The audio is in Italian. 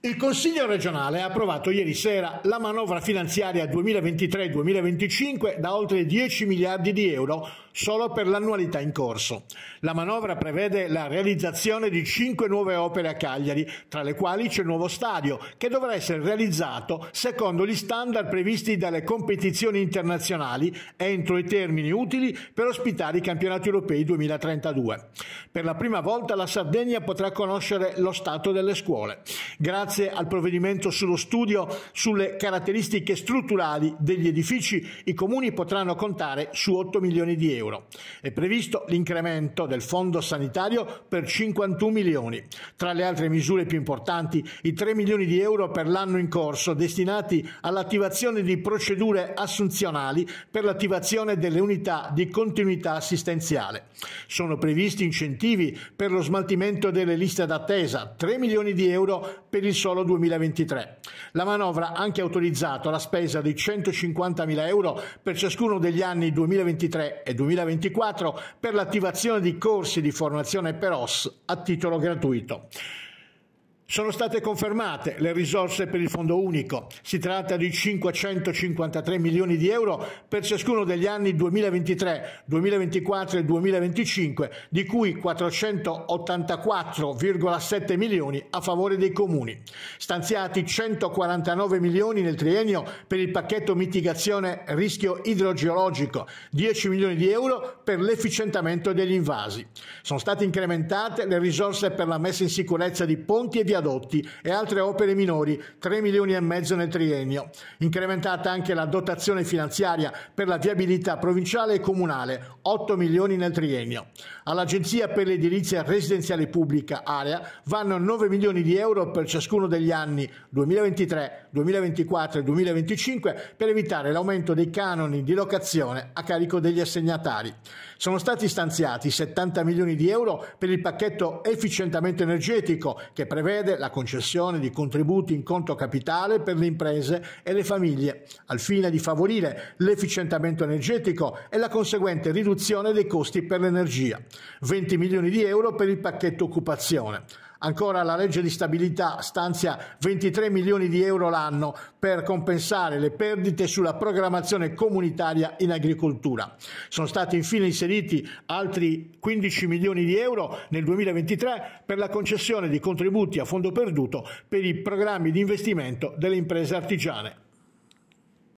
Il Consiglio regionale ha approvato ieri sera la manovra finanziaria 2023-2025 da oltre 10 miliardi di euro solo per l'annualità in corso. La manovra prevede la realizzazione di 5 nuove opere a Cagliari, tra le quali c'è il nuovo stadio, che dovrà essere realizzato secondo gli standard previsti dalle competizioni internazionali entro i termini utili per ospitare i campionati europei 2032. Per la prima volta la Sardegna potrà conoscere lo stato delle scuole. Grazie grazie al provvedimento sullo studio sulle caratteristiche strutturali degli edifici, i comuni potranno contare su 8 milioni di euro. È previsto l'incremento del fondo sanitario per 51 milioni. Tra le altre misure più importanti, i 3 milioni di euro per l'anno in corso destinati all'attivazione di procedure assunzionali per l'attivazione delle unità di continuità assistenziale. Sono previsti incentivi per lo smaltimento delle liste d'attesa, 3 milioni di euro per il solo 2023. La manovra ha anche autorizzato la spesa di 150.000 euro per ciascuno degli anni 2023 e 2024 per l'attivazione di corsi di formazione per OS a titolo gratuito. Sono state confermate le risorse per il Fondo Unico. Si tratta di 553 milioni di euro per ciascuno degli anni 2023, 2024 e 2025, di cui 484,7 milioni a favore dei comuni. Stanziati 149 milioni nel triennio per il pacchetto mitigazione rischio idrogeologico, 10 milioni di euro per l'efficientamento degli invasi. Sono state incrementate le risorse per la messa in sicurezza di ponti e viadotti viadotti e altre opere minori, 3 milioni e mezzo nel triennio. Incrementata anche la dotazione finanziaria per la viabilità provinciale e comunale, 8 milioni nel triennio. All'Agenzia per l'edilizia residenziale pubblica area vanno 9 milioni di euro per ciascuno degli anni 2023, 2024 e 2025 per evitare l'aumento dei canoni di locazione a carico degli assegnatari. Sono stati stanziati 70 milioni di euro per il pacchetto efficientamento energetico che prevede prevede la concessione di contributi in conto capitale per le imprese e le famiglie, al fine di favorire l'efficientamento energetico e la conseguente riduzione dei costi per l'energia. 20 milioni di euro per il pacchetto occupazione. Ancora la legge di stabilità stanzia 23 milioni di euro l'anno per compensare le perdite sulla programmazione comunitaria in agricoltura. Sono stati infine inseriti altri 15 milioni di euro nel 2023 per la concessione di contributi a fondo perduto per i programmi di investimento delle imprese artigiane.